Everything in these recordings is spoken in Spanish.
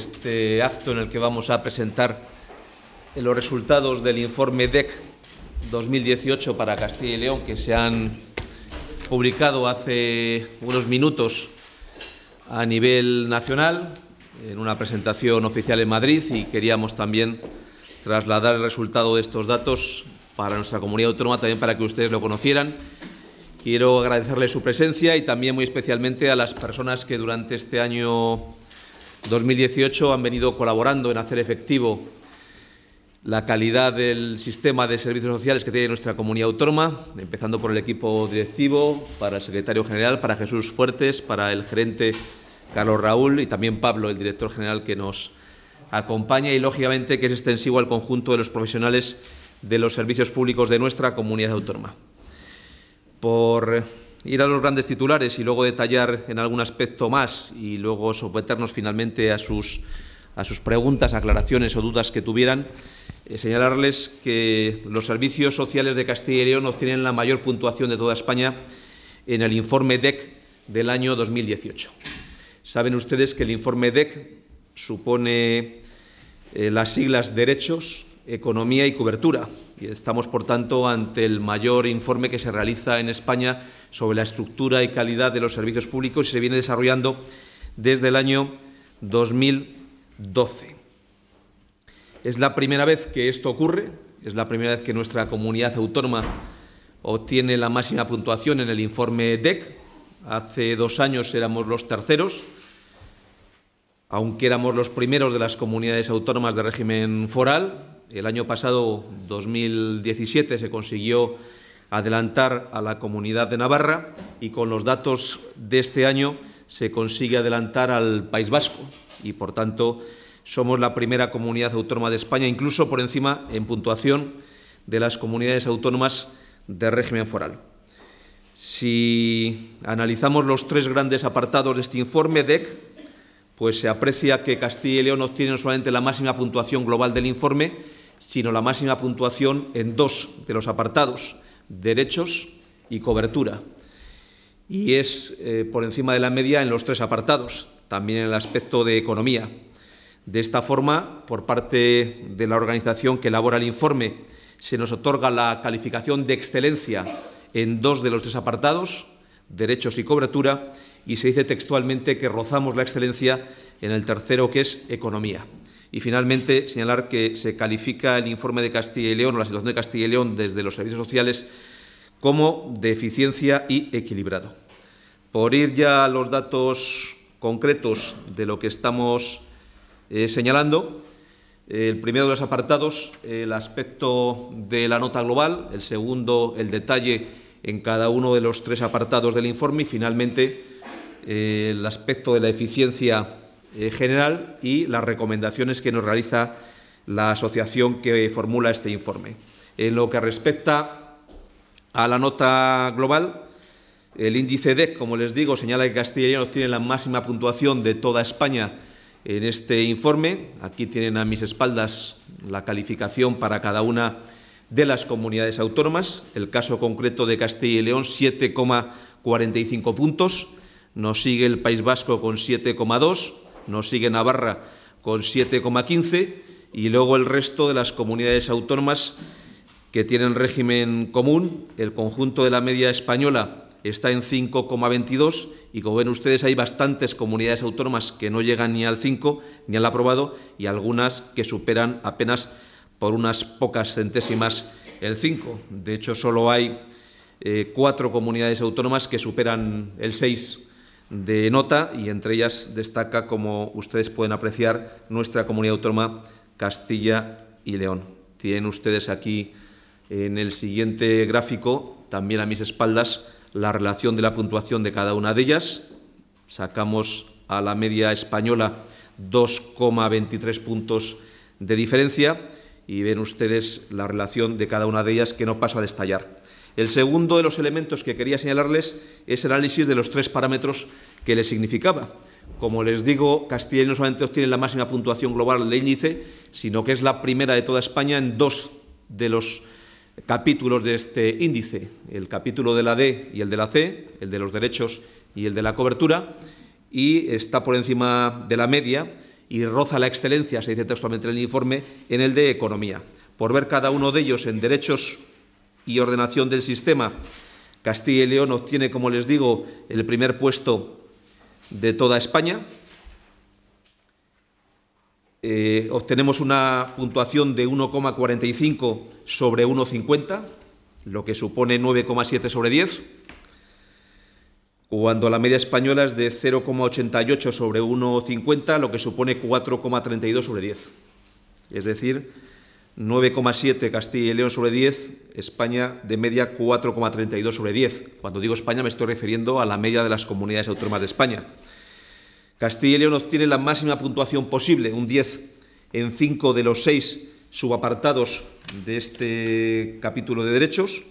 Este acto en el que vamos a presentar los resultados del informe DEC e 2018 para Castilla y León, que se han publicado hace unos minutos a nivel nacional, en una presentación oficial en Madrid, y queríamos también trasladar el resultado de estos datos para nuestra comunidad autónoma, también para que ustedes lo conocieran. Quiero agradecerle su presencia y también muy especialmente a las personas que durante este año 2018 han venido colaborando en hacer efectivo la calidad del sistema de servicios sociales que tiene nuestra comunidad autónoma, empezando por el equipo directivo, para el secretario general, para Jesús Fuertes, para el gerente Carlos Raúl y también Pablo, el director general que nos acompaña y, lógicamente, que es extensivo al conjunto de los profesionales de los servicios públicos de nuestra comunidad autónoma. Por ir a los grandes titulares y luego detallar en algún aspecto más y luego someternos finalmente a sus, a sus preguntas, aclaraciones o dudas que tuvieran, eh, señalarles que los servicios sociales de Castilla y León obtienen la mayor puntuación de toda España en el informe DEC del año 2018. Saben ustedes que el informe DEC supone eh, las siglas Derechos, Economía y Cobertura, estamos, por tanto, ante el mayor informe que se realiza en España sobre la estructura y calidad de los servicios públicos y se viene desarrollando desde el año 2012. Es la primera vez que esto ocurre, es la primera vez que nuestra comunidad autónoma obtiene la máxima puntuación en el informe DEC. Hace dos años éramos los terceros, aunque éramos los primeros de las comunidades autónomas de régimen foral, el año pasado, 2017, se consiguió adelantar a la Comunidad de Navarra y con los datos de este año se consigue adelantar al País Vasco y, por tanto, somos la primera comunidad autónoma de España, incluso por encima en puntuación de las comunidades autónomas de régimen foral. Si analizamos los tres grandes apartados de este informe DEC, pues se aprecia que Castilla y León obtienen solamente la máxima puntuación global del informe, sino la máxima puntuación en dos de los apartados, derechos y cobertura. Y es eh, por encima de la media en los tres apartados, también en el aspecto de economía. De esta forma, por parte de la organización que elabora el informe, se nos otorga la calificación de excelencia en dos de los tres apartados, derechos y cobertura, y se dice textualmente que rozamos la excelencia en el tercero, que es economía. Y finalmente, señalar que se califica el informe de Castilla y León o la situación de Castilla y León desde los servicios sociales como de eficiencia y equilibrado. Por ir ya a los datos concretos de lo que estamos eh, señalando, el primero de los apartados, el aspecto de la nota global, el segundo, el detalle en cada uno de los tres apartados del informe y, finalmente, eh, el aspecto de la eficiencia eh, general y las recomendaciones que nos realiza la asociación que formula este informe. En lo que respecta a la nota global, el índice DEC, como les digo, señala que Castilla y León obtiene la máxima puntuación de toda España en este informe. Aquí tienen a mis espaldas la calificación para cada una de las comunidades autónomas. El caso concreto de Castilla y León, 7,45 puntos. Nos sigue el País Vasco con 7,2. Nos sigue Navarra con 7,15 y luego el resto de las comunidades autónomas que tienen régimen común. El conjunto de la media española está en 5,22 y como ven ustedes hay bastantes comunidades autónomas que no llegan ni al 5 ni al aprobado y algunas que superan apenas por unas pocas centésimas el 5. De hecho, solo hay eh, cuatro comunidades autónomas que superan el 6 de nota y entre ellas destaca, como ustedes pueden apreciar, nuestra comunidad autónoma Castilla y León. Tienen ustedes aquí en el siguiente gráfico, también a mis espaldas, la relación de la puntuación de cada una de ellas. Sacamos a la media española 2,23 puntos de diferencia y ven ustedes la relación de cada una de ellas que no pasa a destallar. El segundo de los elementos que quería señalarles es el análisis de los tres parámetros que les significaba. Como les digo, Castilla no solamente obtiene la máxima puntuación global del índice, sino que es la primera de toda España en dos de los capítulos de este índice, el capítulo de la D y el de la C, el de los derechos y el de la cobertura, y está por encima de la media y roza la excelencia, se dice textualmente en el informe, en el de economía. Por ver cada uno de ellos en derechos y ordenación del sistema. Castilla y León obtiene, como les digo, el primer puesto de toda España. Eh, obtenemos una puntuación de 1,45 sobre 1,50, lo que supone 9,7 sobre 10, cuando la media española es de 0,88 sobre 1,50, lo que supone 4,32 sobre 10. Es decir, 9,7 Castilla y León sobre 10, España de media 4,32 sobre 10. Cuando digo España me estoy refiriendo a la media de las comunidades autónomas de España. Castilla y León obtiene la máxima puntuación posible, un 10 en 5 de los 6 subapartados de este capítulo de derechos.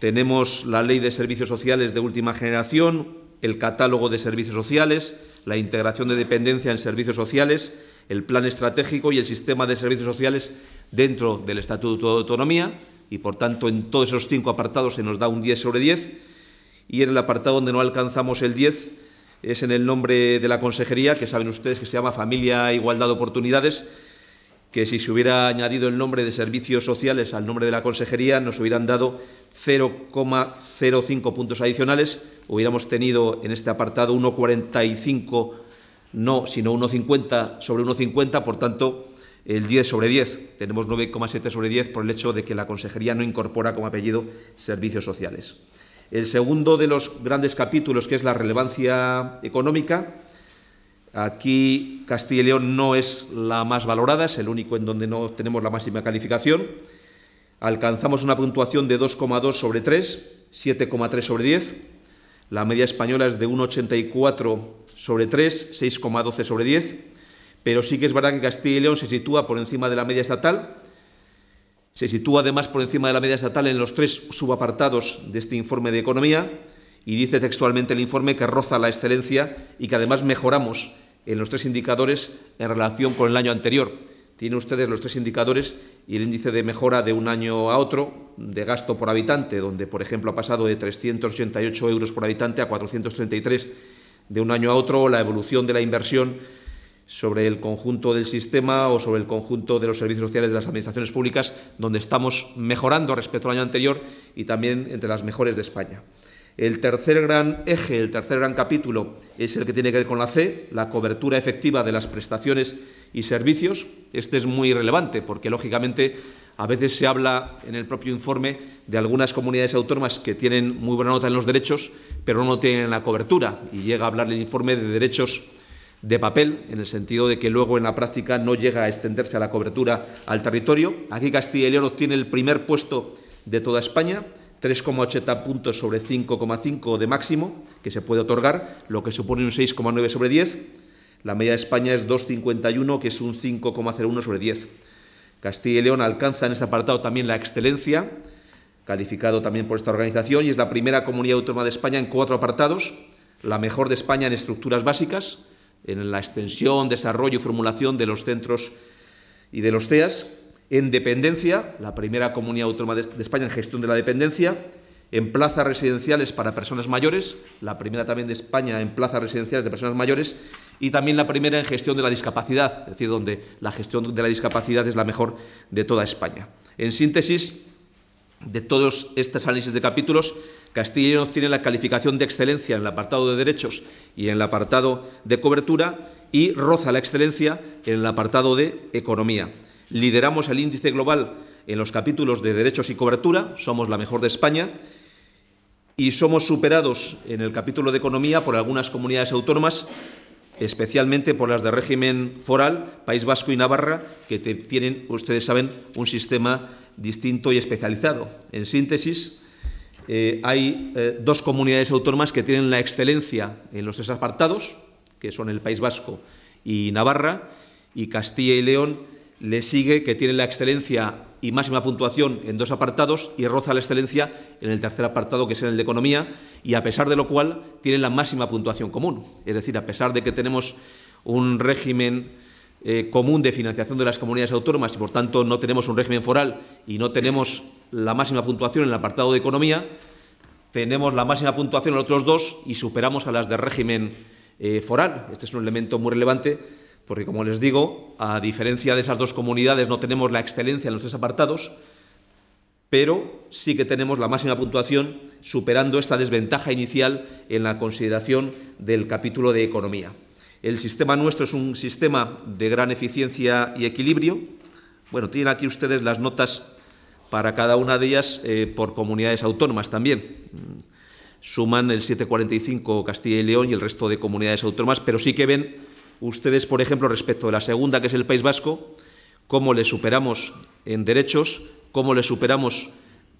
Tenemos la Ley de Servicios Sociales de última generación, el catálogo de servicios sociales, la integración de dependencia en servicios sociales, el plan estratégico y el sistema de servicios sociales dentro del Estatuto de Autonomía y, por tanto, en todos esos cinco apartados se nos da un 10 sobre 10. Y en el apartado donde no alcanzamos el 10 es en el nombre de la consejería, que saben ustedes que se llama Familia, Igualdad de Oportunidades, que si se hubiera añadido el nombre de servicios sociales al nombre de la consejería nos hubieran dado 0,05 puntos adicionales, hubiéramos tenido en este apartado 1,45 no, sino 1,50 sobre 1,50, por tanto, el 10 sobre 10. Tenemos 9,7 sobre 10 por el hecho de que la consejería no incorpora como apellido servicios sociales. El segundo de los grandes capítulos, que es la relevancia económica, aquí Castilla y León no es la más valorada, es el único en donde no tenemos la máxima calificación. Alcanzamos una puntuación de 2,2 sobre 3, 7,3 sobre 10. La media española es de 1,84 sobre 3, 6,12 sobre 10, pero sí que es verdad que Castilla y León se sitúa por encima de la media estatal, se sitúa además por encima de la media estatal en los tres subapartados de este informe de economía y dice textualmente el informe que roza la excelencia y que además mejoramos en los tres indicadores en relación con el año anterior. Tienen ustedes los tres indicadores y el índice de mejora de un año a otro de gasto por habitante, donde, por ejemplo, ha pasado de 388 euros por habitante a 433 de un año a otro la evolución de la inversión sobre el conjunto del sistema o sobre el conjunto de los servicios sociales de las administraciones públicas, donde estamos mejorando respecto al año anterior y también entre las mejores de España. El tercer gran eje, el tercer gran capítulo es el que tiene que ver con la C, la cobertura efectiva de las prestaciones y servicios. Este es muy relevante porque, lógicamente, a veces se habla en el propio informe de algunas comunidades autónomas que tienen muy buena nota en los derechos, pero no tienen la cobertura. Y llega a hablar el informe de derechos de papel, en el sentido de que luego en la práctica no llega a extenderse a la cobertura al territorio. Aquí Castilla y León obtiene el primer puesto de toda España, 3,80 puntos sobre 5,5 de máximo que se puede otorgar, lo que supone un 6,9 sobre 10. La media de España es 2,51, que es un 5,01 sobre 10. Castilla y León alcanza en este apartado también la excelencia, calificado también por esta organización, y es la primera comunidad autónoma de España en cuatro apartados, la mejor de España en estructuras básicas, en la extensión, desarrollo y formulación de los centros y de los CEAS, en dependencia, la primera comunidad autónoma de España en gestión de la dependencia, en plazas residenciales para personas mayores, la primera también de España en plazas residenciales de personas mayores, y también la primera en gestión de la discapacidad, es decir, donde la gestión de la discapacidad es la mejor de toda España. En síntesis, de todos estos análisis de capítulos, Castilla obtiene la calificación de excelencia en el apartado de derechos y en el apartado de cobertura y roza la excelencia en el apartado de economía. Lideramos el índice global en los capítulos de derechos y cobertura, somos la mejor de España y somos superados en el capítulo de economía por algunas comunidades autónomas, especialmente por las de régimen foral, País Vasco y Navarra, que tienen, ustedes saben, un sistema distinto y especializado. En síntesis, eh, hay eh, dos comunidades autónomas que tienen la excelencia en los tres apartados, que son el País Vasco y Navarra, y Castilla y León le sigue, que tienen la excelencia y máxima puntuación en dos apartados y roza la excelencia en el tercer apartado, que es el de economía, y a pesar de lo cual tienen la máxima puntuación común. Es decir, a pesar de que tenemos un régimen eh, común de financiación de las comunidades autónomas y por tanto no tenemos un régimen foral y no tenemos la máxima puntuación en el apartado de economía, tenemos la máxima puntuación en los otros dos y superamos a las de régimen eh, foral. Este es un elemento muy relevante porque como les digo, a diferencia de esas dos comunidades no tenemos la excelencia en los tres apartados, pero sí que tenemos la máxima puntuación superando esta desventaja inicial en la consideración del capítulo de economía. El sistema nuestro es un sistema de gran eficiencia y equilibrio. Bueno, tienen aquí ustedes las notas para cada una de ellas eh, por comunidades autónomas también. Suman el 745 Castilla y León y el resto de comunidades autónomas, pero sí que ven Ustedes, por ejemplo, respecto de la segunda, que es el País Vasco, cómo le superamos en derechos, cómo le superamos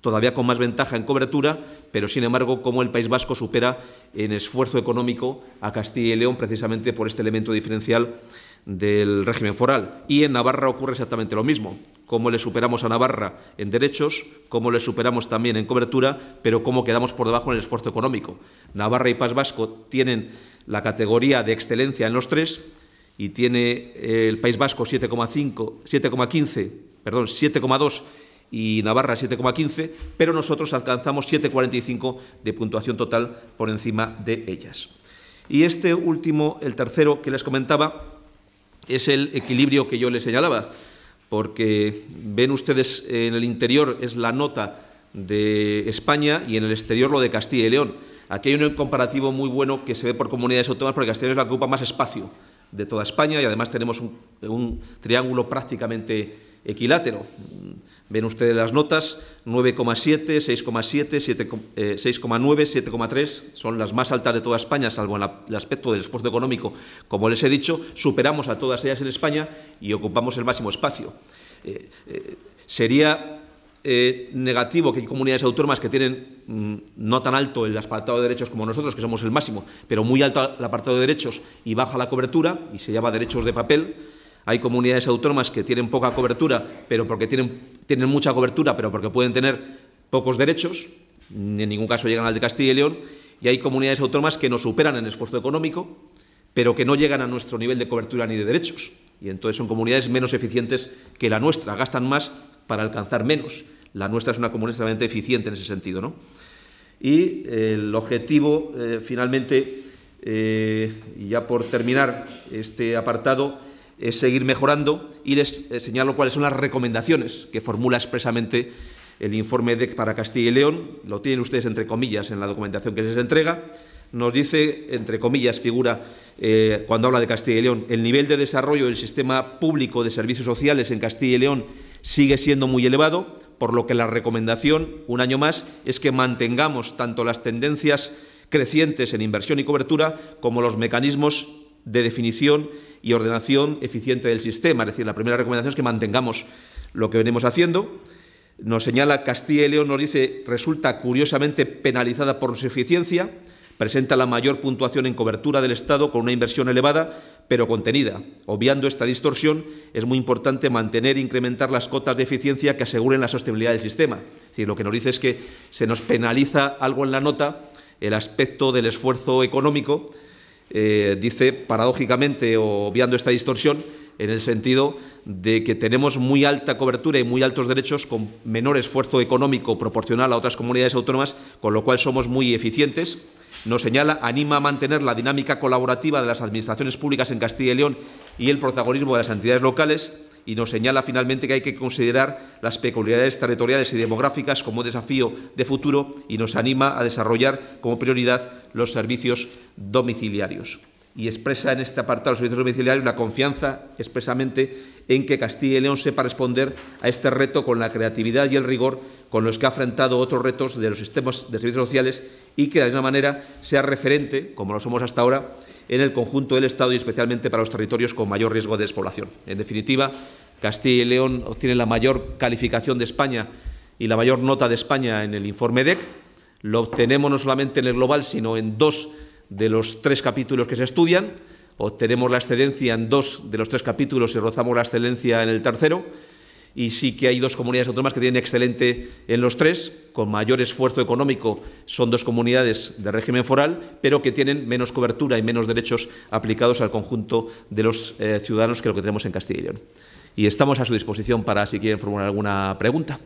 todavía con más ventaja en cobertura, pero sin embargo cómo el País Vasco supera en esfuerzo económico a Castilla y León precisamente por este elemento diferencial del régimen foral. Y en Navarra ocurre exactamente lo mismo cómo le superamos a Navarra en derechos, cómo le superamos también en cobertura, pero cómo quedamos por debajo en el esfuerzo económico. Navarra y País Vasco tienen la categoría de excelencia en los tres y tiene eh, el País Vasco 7,15, perdón, 7,2 y Navarra 7,15, pero nosotros alcanzamos 7,45 de puntuación total por encima de ellas. Y este último, el tercero que les comentaba, es el equilibrio que yo les señalaba porque ven ustedes en el interior es la nota de España y en el exterior lo de Castilla y León. Aquí hay un comparativo muy bueno que se ve por comunidades autónomas porque Castilla y León es la que ocupa más espacio de toda España y además tenemos un, un triángulo prácticamente equilátero. Ven ustedes las notas, 9,7, 6,7, 6,9, 7,3, son las más altas de toda España, salvo en el aspecto del esfuerzo económico. Como les he dicho, superamos a todas ellas en España y ocupamos el máximo espacio. Eh, eh, sería eh, negativo que hay comunidades autónomas que tienen mm, no tan alto el apartado de derechos como nosotros, que somos el máximo, pero muy alto el apartado de derechos y baja la cobertura, y se llama derechos de papel, hay comunidades autónomas que tienen poca cobertura, pero porque tienen, tienen mucha cobertura, pero porque pueden tener pocos derechos, en ningún caso llegan al de Castilla y León, y hay comunidades autónomas que nos superan en esfuerzo económico, pero que no llegan a nuestro nivel de cobertura ni de derechos. Y entonces son comunidades menos eficientes que la nuestra, gastan más para alcanzar menos. La nuestra es una comunidad extremadamente eficiente en ese sentido. ¿no? Y eh, el objetivo, eh, finalmente, eh, y ya por terminar este apartado, es seguir mejorando y les eh, señalo cuáles son las recomendaciones que formula expresamente el informe DEC para Castilla y León. Lo tienen ustedes entre comillas en la documentación que se les entrega. Nos dice, entre comillas, figura, eh, cuando habla de Castilla y León, el nivel de desarrollo del sistema público de servicios sociales en Castilla y León sigue siendo muy elevado, por lo que la recomendación, un año más, es que mantengamos tanto las tendencias crecientes en inversión y cobertura como los mecanismos de definición y ordenación eficiente del sistema. Es decir, la primera recomendación es que mantengamos lo que venimos haciendo. Nos señala Castilla y León, nos dice, resulta curiosamente penalizada por su eficiencia, presenta la mayor puntuación en cobertura del Estado con una inversión elevada, pero contenida. Obviando esta distorsión, es muy importante mantener e incrementar las cotas de eficiencia que aseguren la sostenibilidad del sistema. Es decir, lo que nos dice es que se nos penaliza algo en la nota el aspecto del esfuerzo económico, eh, dice paradójicamente, obviando esta distorsión, en el sentido de que tenemos muy alta cobertura y muy altos derechos con menor esfuerzo económico proporcional a otras comunidades autónomas, con lo cual somos muy eficientes nos señala, anima a mantener la dinámica colaborativa de las administraciones públicas en Castilla y León y el protagonismo de las entidades locales y nos señala finalmente que hay que considerar las peculiaridades territoriales y demográficas como un desafío de futuro y nos anima a desarrollar como prioridad los servicios domiciliarios. Y expresa en este apartado los servicios domiciliarios una confianza expresamente en que Castilla y León sepa responder a este reto con la creatividad y el rigor con los que ha afrontado otros retos de los sistemas de servicios sociales y que de la misma manera sea referente, como lo somos hasta ahora, en el conjunto del Estado y especialmente para los territorios con mayor riesgo de despoblación. En definitiva, Castilla y León obtiene la mayor calificación de España y la mayor nota de España en el informe DEC. Lo obtenemos no solamente en el global, sino en dos de los tres capítulos que se estudian. Obtenemos la excedencia en dos de los tres capítulos y rozamos la excelencia en el tercero y sí que hay dos comunidades autónomas que tienen excelente en los tres, con mayor esfuerzo económico son dos comunidades de régimen foral, pero que tienen menos cobertura y menos derechos aplicados al conjunto de los eh, ciudadanos que lo que tenemos en Castilla y León. Y estamos a su disposición para si quieren formular alguna pregunta.